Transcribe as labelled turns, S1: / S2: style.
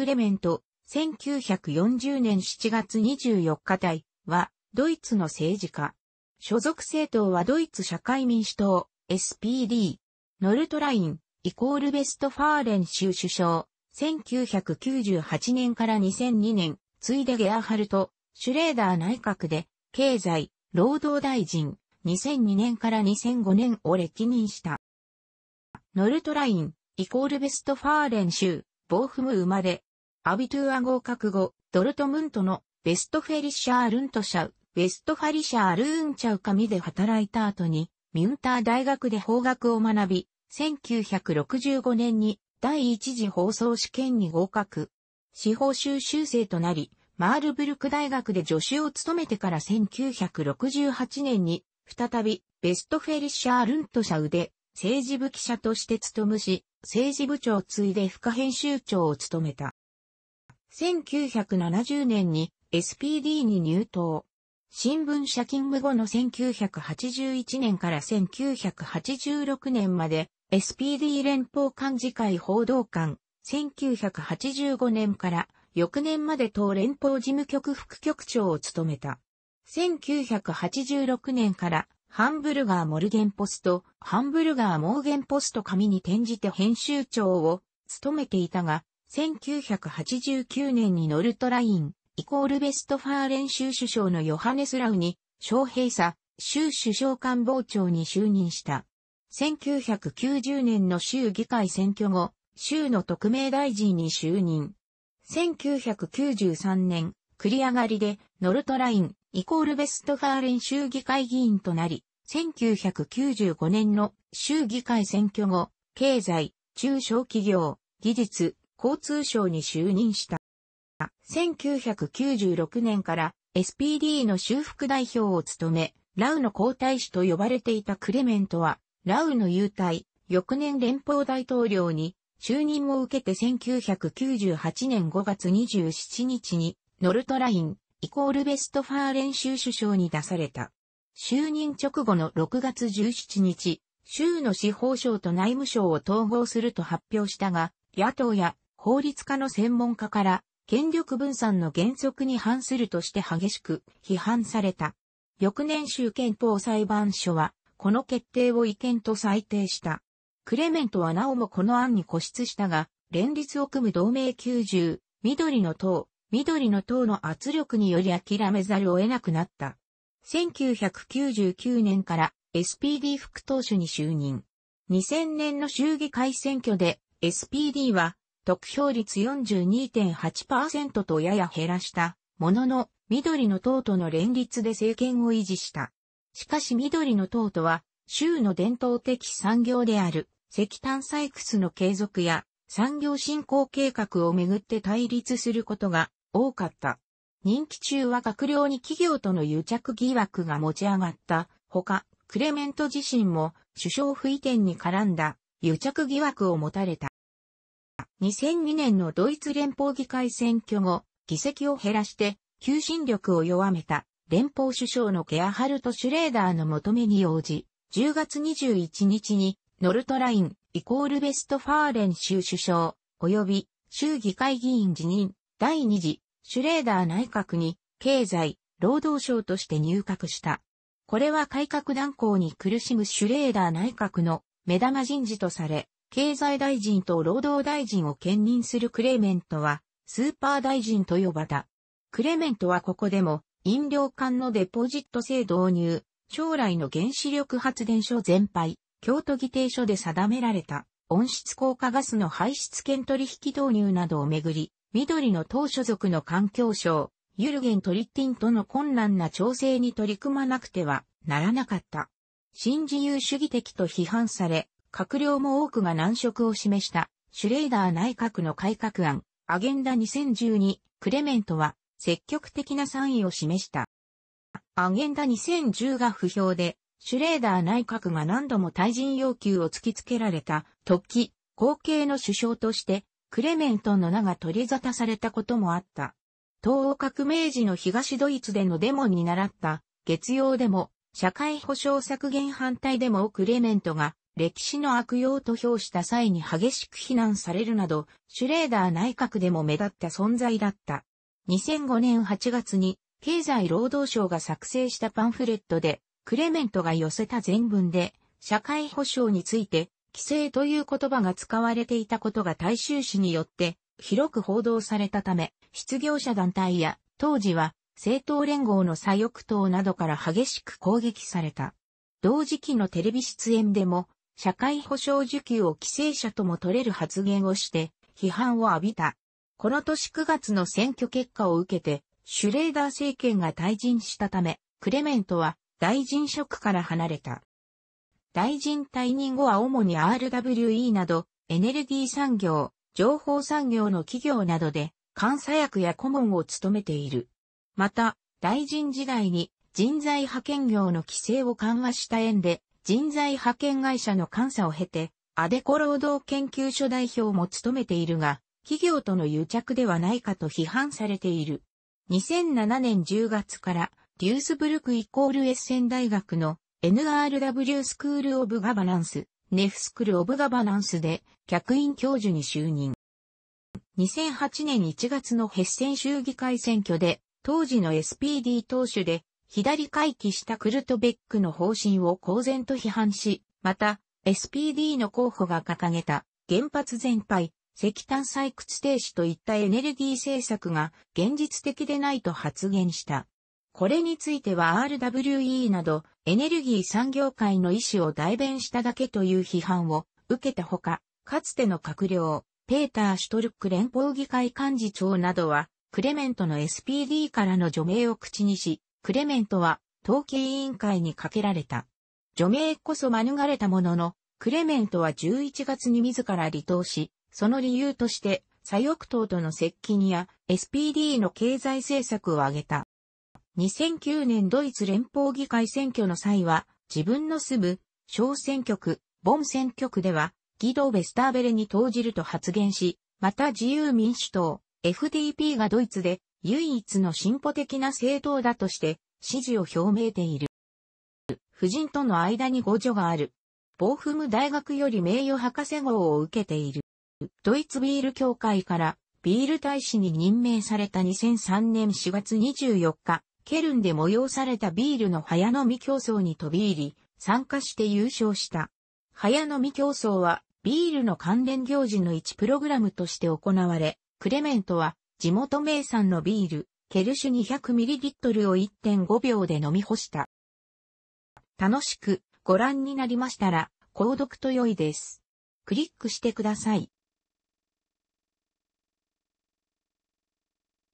S1: クレメント、1940年7月24日隊は、ドイツの政治家。所属政党はドイツ社会民主党、SPD。ノルトライン、イコールベストファーレン州首相。1998年から2002年、ついでゲアハルト、シュレーダー内閣で、経済、労働大臣、2002年から2005年を歴任した。ノルトライン、イコールベストファーレン州、ボーフム生まれ、アビトゥア合格後、ドルトムントのベストフェリシャールントシャウ、ベストファリシャールーンチャウ紙で働いた後に、ミュンター大学で法学を学び、1965年に第一次放送試験に合格。司法修習生となり、マールブルク大学で助手を務めてから1968年に、再びベストフェリシャールントシャウで政治部記者として務むし、政治部長を継いで副編集長を務めた。1970年に SPD に入党。新聞社勤務後の1981年から1986年まで SPD 連邦幹事会報道官、1985年から翌年まで党連邦事務局副局長を務めた。1986年からハンブルガーモルゲンポスト、ハンブルガーモーゲンポスト紙に転じて編集長を務めていたが、1989年にノルトライン、イコールベストファーレン州首相のヨハネスラウに、小閉鎖、州首相官房長に就任した。1990年の州議会選挙後、州の特命大臣に就任。1993年、繰り上がりで、ノルトライン、イコールベストファーレン州議会議員となり、1995年の州議会選挙後、経済、中小企業、技術、交通省に就任した。1996年から SPD の修復代表を務め、ラウの皇太子と呼ばれていたクレメントは、ラウの優待、翌年連邦大統領に就任を受けて1998年5月27日にノルトライン、イコールベストファーレン州首相に出された。就任直後の6月17日、州の司法省と内務省を統合すると発表したが、野党や法律家の専門家から権力分散の原則に反するとして激しく批判された。翌年州憲法裁判所はこの決定を違憲と裁定した。クレメントはなおもこの案に固執したが、連立を組む同盟90、緑の党、緑の党の圧力により諦めざるを得なくなった。1999年から SPD 副党首に就任。2000年の衆議会選挙で SPD は得票率42.8%とやや減らしたものの、緑の党との連立で政権を維持した。しかし緑の党とは、州の伝統的産業である石炭採掘の継続や産業振興計画をめぐって対立することが多かった。任期中は閣僚に企業との癒着疑惑が持ち上がったほか、クレメント自身も首相不移転に絡んだ癒着疑惑を持たれた。2002年のドイツ連邦議会選挙後、議席を減らして求心力を弱めた連邦首相のケアハルト・シュレーダーの求めに応じ、10月21日にノルトラインイコールベストファーレン州首相及び州議会議員辞任第2次シュレーダー内閣に経済労働省として入閣した。これは改革断行に苦しむシュレーダー内閣の目玉人事とされ、経済大臣と労働大臣を兼任するクレメントは、スーパー大臣と呼ばた。クレメントはここでも、飲料缶のデポジット制導入、将来の原子力発電所全廃、京都議定書で定められた、温室効果ガスの排出権取引導入などをめぐり、緑の党所属の環境省、ユルゲン・トリッティンとの困難な調整に取り組まなくてはならなかった。新自由主義的と批判され、閣僚も多くが難色を示した、シュレーダー内閣の改革案、アゲンダ2012、クレメントは、積極的な賛意を示した。アゲンダ2010が不評で、シュレーダー内閣が何度も退陣要求を突きつけられた、時、後継の首相として、クレメントの名が取り沙汰されたこともあった。東欧革命時の東ドイツでのデモに倣った、月曜でも、社会保障削減反対でもクレメントが歴史の悪用と評した際に激しく非難されるなど、シュレーダー内閣でも目立った存在だった。2005年8月に、経済労働省が作成したパンフレットで、クレメントが寄せた全文で、社会保障について、規制という言葉が使われていたことが大衆紙によって広く報道されたため、失業者団体や当時は政党連合の左翼党などから激しく攻撃された。同時期のテレビ出演でも社会保障受給を規制者とも取れる発言をして批判を浴びた。この年9月の選挙結果を受けて、シュレーダー政権が退陣したため、クレメントは大臣職から離れた。大臣退任後は主に RWE など、エネルギー産業、情報産業の企業などで、監査役や顧問を務めている。また、大臣時代に人材派遣業の規制を緩和した縁で、人材派遣会社の監査を経て、アデコ労働研究所代表も務めているが、企業との癒着ではないかと批判されている。2007年10月から、デュースブルクイコールエッセン大学の NRW スクールオブガバナンス、ネフスクールオブガバナンスで客員教授に就任。2008年1月のヘッセン州議会選挙で、当時の SPD 党首で左回帰したクルトベックの方針を公然と批判し、また、SPD の候補が掲げた原発全廃、石炭採掘停止といったエネルギー政策が現実的でないと発言した。これについては RWE などエネルギー産業界の意思を代弁しただけという批判を受けたほか、かつての閣僚、ペーター・シュトルック連邦議会幹事長などは、クレメントの SPD からの除名を口にし、クレメントは統計委員会にかけられた。除名こそ免れたものの、クレメントは11月に自ら離党し、その理由として左翼党との接近や SPD の経済政策を挙げた。2009年ドイツ連邦議会選挙の際は、自分の住む小選挙区、ボン選挙区では、ギド・ベスターベレに投じると発言し、また自由民主党、FDP がドイツで唯一の進歩的な政党だとして支持を表明ている。夫人との間に五女がある。ボーフム大学より名誉博士号を受けている。ドイツビール協会からビール大使に任命された2003年4月24日、ケルンで催されたビールの早飲み競争に飛び入り、参加して優勝した。早飲み競争はビールの関連行事の一プログラムとして行われ、クレメントは地元名産のビール、ケルシュ 200ml を1.5秒で飲み干した。楽しくご覧になりましたら、購読と良いです。クリックしてください。